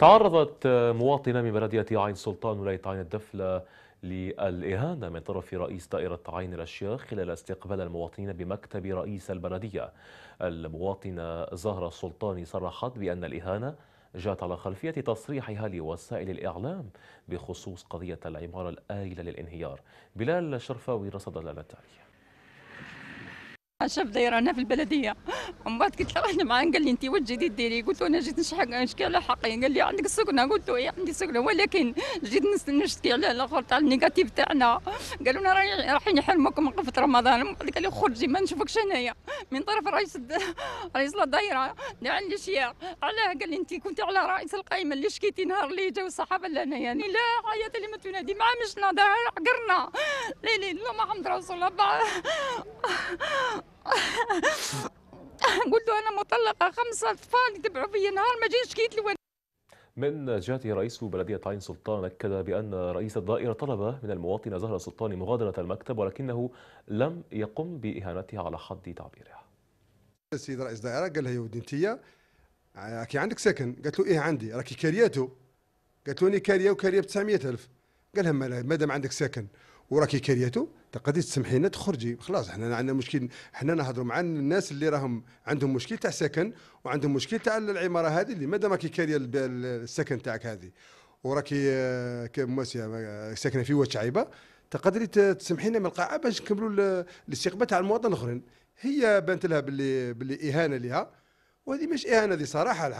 تعرضت آه، مواطنة من بلدية عين سلطان ولاية عين الدفلة آه، للإهانة من طرف رئيس دائرة عين الأشياخ خلال استقبال المواطنين بمكتب رئيس البلدية المواطنة زهرة السلطاني صرحت بأن الإهانة جاءت على خلفية تصريحها لوسائل الإعلام بخصوص قضية العمارة الآيلة للانهيار بلال الشرفاوي رصد لنا التالي شاف هنا في البلديه ومن بعد قلت له تلاقينا معاه قال لي انت واش جيتي ديري قلت له انا جيت نشحق نشكي على حقي قال لي عندك سكنه قلت له إيه عندي سكنه ولكن جيت نشكي على الاخر تاع النيجاتيف تاعنا قالوا لنا رايحين يحرموكم من قفه رمضان قال لي خرجي ما نشوفكش انايا من طرف رئيس رئيس الدائره عندي شيا علاه قال لي انت كنت على رئيس القائمه اللي شكيتي نهار اللي جاوا الصحافه لهنايا يعني لا حياه ما تنادي ما مشنا عقرنا لا لا لا محمد رسول الله قلت له أنا مطلقة خمسه أطفال تبعوا في نهار ما جيتش كيت لي من جهته رئيس بلدية عين سلطان أكد بأن رئيس الدائرة طلب من المواطنة زهرة سلطان مغادرة المكتب ولكنه لم يقم بإهانتها على حد تعبيرها السيد رئيس الدائرة قال لها يا ودي أنت راكي عندك سكن قالت له إيه عندي راكي كارياتو قالت له أني كارية وكارية ب 900 ألف قال لها مادام عندك سكن وراكي كريتو تقدري تسمحي لنا تخرجي خلاص احنا عندنا مشكل احنا نهضروا مع الناس اللي راهم عندهم مشكل تاع سكن وعندهم مشكل تاع العماره هذه اللي مادام راكي كاريه السكن تاعك هذه وراكي آه، مواسيه ساكنه في واد شعيبه تقدري تسمحي لنا من القاعه باش نكملوا الاستقبال تاع المواطن الاخرين هي بانت لها باللي باللي اهانه لها وهذه مش اهانه هذه صراحه